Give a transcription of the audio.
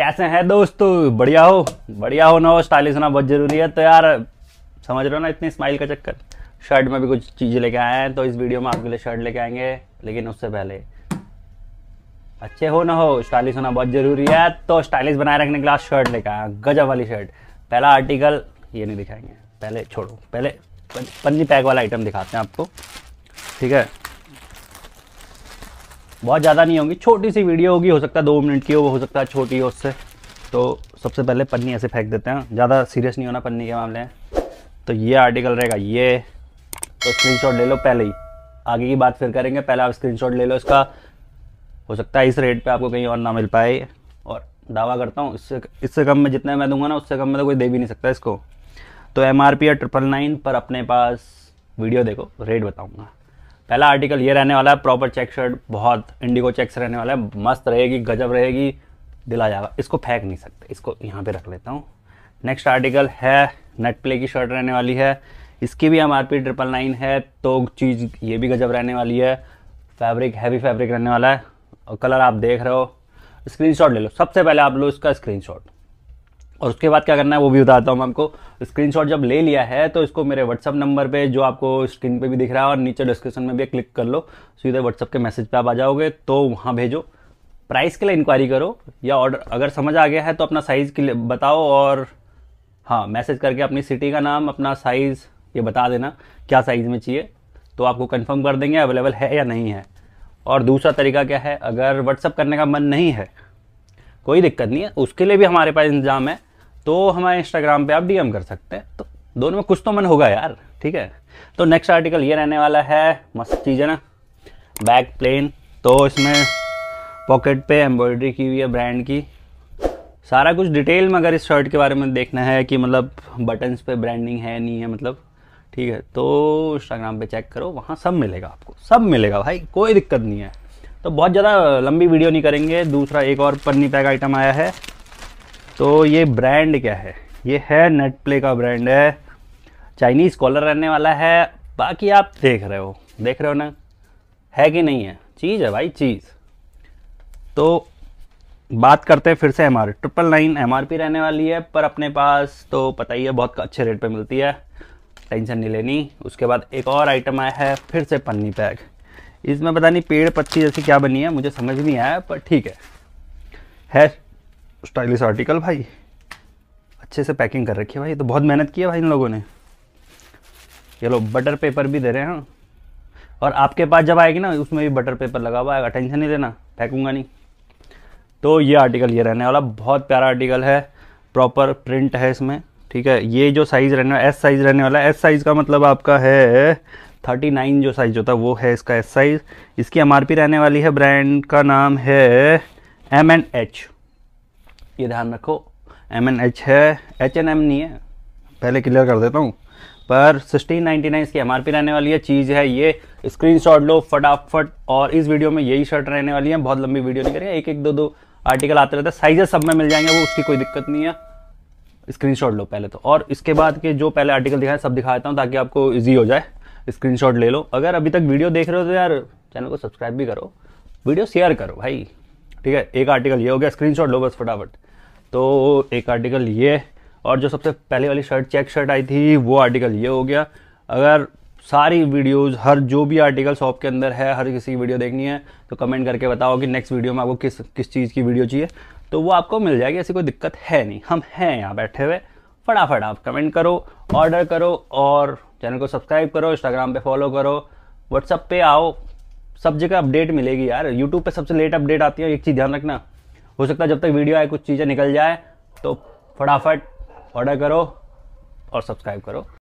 कैसे हैं दोस्तों बढ़िया हो बढ़िया हो ना हो स्टाइलिश होना बहुत ज़रूरी है तो यार समझ रहे हो ना इतनी स्माइल का चक्कर शर्ट में भी कुछ चीज़ें लेके आए हैं तो इस वीडियो में आपके लिए शर्ट लेके आएंगे लेकिन उससे पहले अच्छे हो ना हो स्टाइलिश होना बहुत ज़रूरी है तो स्टाइलिश बनाए रखने के लिए शर्ट लेके आए गजब वाली शर्ट पहला आर्टिकल ये नहीं दिखाएंगे पहले छोड़ो पहले पन्नी पैक वाला आइटम दिखाते हैं आपको ठीक है बहुत ज़्यादा नहीं होंगी छोटी सी वीडियो होगी हो सकता है दो मिनट की हो हो सकता है छोटी हो उससे तो सबसे पहले पन्नी ऐसे फेंक देते हैं ज़्यादा सीरियस नहीं होना पन्नी के मामले में तो ये आर्टिकल रहेगा ये तो स्क्रीन ले लो पहले ही आगे की बात फिर करेंगे पहले आप स्क्रीन ले लो इसका हो सकता है इस रेट पर आपको कहीं और ना मिल पाए और दावा करता हूँ इससे इससे कम में जितना मैं दूंगा ना उससे कम में तो कोई दे भी नहीं सकता इसको तो एम आर पी है ट्रिपल नाइन पर अपने पास वीडियो देखो रेट बताऊँगा पहला आर्टिकल ये रहने वाला है प्रॉपर चेक शर्ट बहुत इंडिगो चेक्स रहने वाला है मस्त रहेगी गजब रहेगी दिला जाएगा इसको फेंक नहीं सकते इसको यहाँ पे रख लेता हूँ नेक्स्ट आर्टिकल है नेट प्ले की शर्ट रहने वाली है इसकी भी M R P triple nine है तो चीज़ ये भी गजब रहने वाली है फैब्रिक हैवी फैब्रिक रहने वाला है और कलर आप देख रहे हो शॉट ले लो सबसे पहले आप लो इसका शॉट और उसके बाद क्या करना है वो भी बताता हूँ मैं आपको स्क्रीनशॉट जब ले लिया है तो इसको मेरे व्हाट्सअप नंबर पे जो आपको स्क्रीन पे भी दिख रहा है और नीचे डिस्क्रिप्शन में भी क्लिक कर लो सीधे व्हाट्सअप के मैसेज पे आप आ जाओगे तो वहाँ भेजो प्राइस के लिए इंक्वायरी करो या ऑर्डर अगर समझ आ गया है तो अपना साइज़ के लिए बताओ और हाँ मैसेज करके अपनी सिटी का नाम अपना साइज़ ये बता देना क्या साइज़ में चाहिए तो आपको कन्फर्म कर देंगे अवेलेबल है या नहीं है और दूसरा तरीका क्या है अगर व्हाट्सअप करने का मन नहीं है कोई दिक्कत नहीं है उसके लिए भी हमारे पास इंतजाम है तो हमारे इंस्टाग्राम पे आप डीएम कर सकते हैं तो दोनों में कुछ तो मन होगा यार ठीक है तो नेक्स्ट आर्टिकल ये रहने वाला है मस्त चीज़ है ना बैक प्लेन तो इसमें पॉकेट पे एम्ब्रॉयडरी की हुई है ब्रांड की सारा कुछ डिटेल में अगर इस शर्ट के बारे में देखना है कि मतलब बटन्स पे ब्रांडिंग है नहीं है मतलब ठीक है तो इंस्टाग्राम पे चेक करो वहाँ सब मिलेगा आपको सब मिलेगा भाई कोई दिक्कत नहीं है तो बहुत ज़्यादा लंबी वीडियो नहीं करेंगे दूसरा एक और पन्नी पैक आइटम आया है तो ये ब्रांड क्या है ये है नेटप्ले का ब्रांड है चाइनीज़ कॉलर रहने वाला है बाकी आप देख रहे हो देख रहे हो ना है कि नहीं है चीज़ है भाई चीज़ तो बात करते हैं फिर से M R triple nine M R P रहने वाली है पर अपने पास तो पता ही है बहुत अच्छे रेट पे मिलती है टेंशन नहीं लेनी उसके बाद एक और आइटम आया है फिर से पन्नी पैक इसमें पता नहीं पेड़ पत्ती जैसी क्या बनी है मुझे समझ नहीं आया पर ठीक है है स्टाइलिश आर्टिकल भाई अच्छे से पैकिंग कर रखी है भाई तो बहुत मेहनत की है भाई इन लोगों ने ये लो बटर पेपर भी दे रहे हैं और आपके पास जब आएगी ना उसमें भी बटर पेपर लगा हुआ आएगा टेंशन नहीं लेना फेंकूंगा नहीं तो ये आर्टिकल ये रहने वाला बहुत प्यारा आर्टिकल है प्रॉपर प्रिंट है इसमें ठीक है ये जो साइज़ रहने वाला एस साइज़ रहने वाला एस साइज़ का मतलब आपका है थर्टी नाइन जो साइज़ होता है वो है इसका एस साइज़ इसकी एम रहने वाली है ब्रांड का नाम है एम एंड एच ये ध्यान रखो एम एन एच है एच एन एम नहीं है पहले क्लियर कर देता हूँ पर सिक्सटीन नाइनटी नाइन इसकी एम रहने वाली है चीज़ है ये स्क्रीनशॉट लो फटाफट और इस वीडियो में यही शर्ट रहने वाली है बहुत लंबी वीडियो नहीं करेंगे एक एक दो दो आर्टिकल आते रहते हैं साइजेस सब में मिल जाएंगे वो उसकी कोई दिक्कत नहीं है स्क्रीनशॉट लो पहले तो और इसके बाद के जो पहले आर्टिकल दिखाए सब दिखा देता हूँ ताकि आपको ईजी हो जाए शॉट ले लो अगर अभी तक वीडियो देख रहे हो तो यार चैनल को सब्सक्राइब भी करो वीडियो शेयर करो भाई ठीक है एक आर्टिकल ये हो गया शॉट लो बस फटाफट तो एक आर्टिकल ये और जो सबसे पहले वाली शर्ट चेक शर्ट आई थी वो आर्टिकल ये हो गया अगर सारी वीडियोस हर जो भी आर्टिकल शॉप के अंदर है हर किसी की वीडियो देखनी है तो कमेंट करके बताओ कि नेक्स्ट वीडियो में आपको किस किस चीज़ की वीडियो चाहिए तो वो आपको मिल जाएगी ऐसी कोई दिक्कत है नहीं हम हैं यहाँ बैठे हुए फटाफट आप कमेंट करो ऑर्डर करो और चैनल को सब्सक्राइब करो इंस्टाग्राम पर फॉलो करो व्हाट्सअप पर आओ सब जगह अपडेट मिलेगी यार यूट्यूब पर सबसे लेट अपडेट आती है एक चीज़ ध्यान रखना हो सकता है जब तक वीडियो आए कुछ चीज़ें निकल जाए तो फटाफट ऑर्डर करो और सब्सक्राइब करो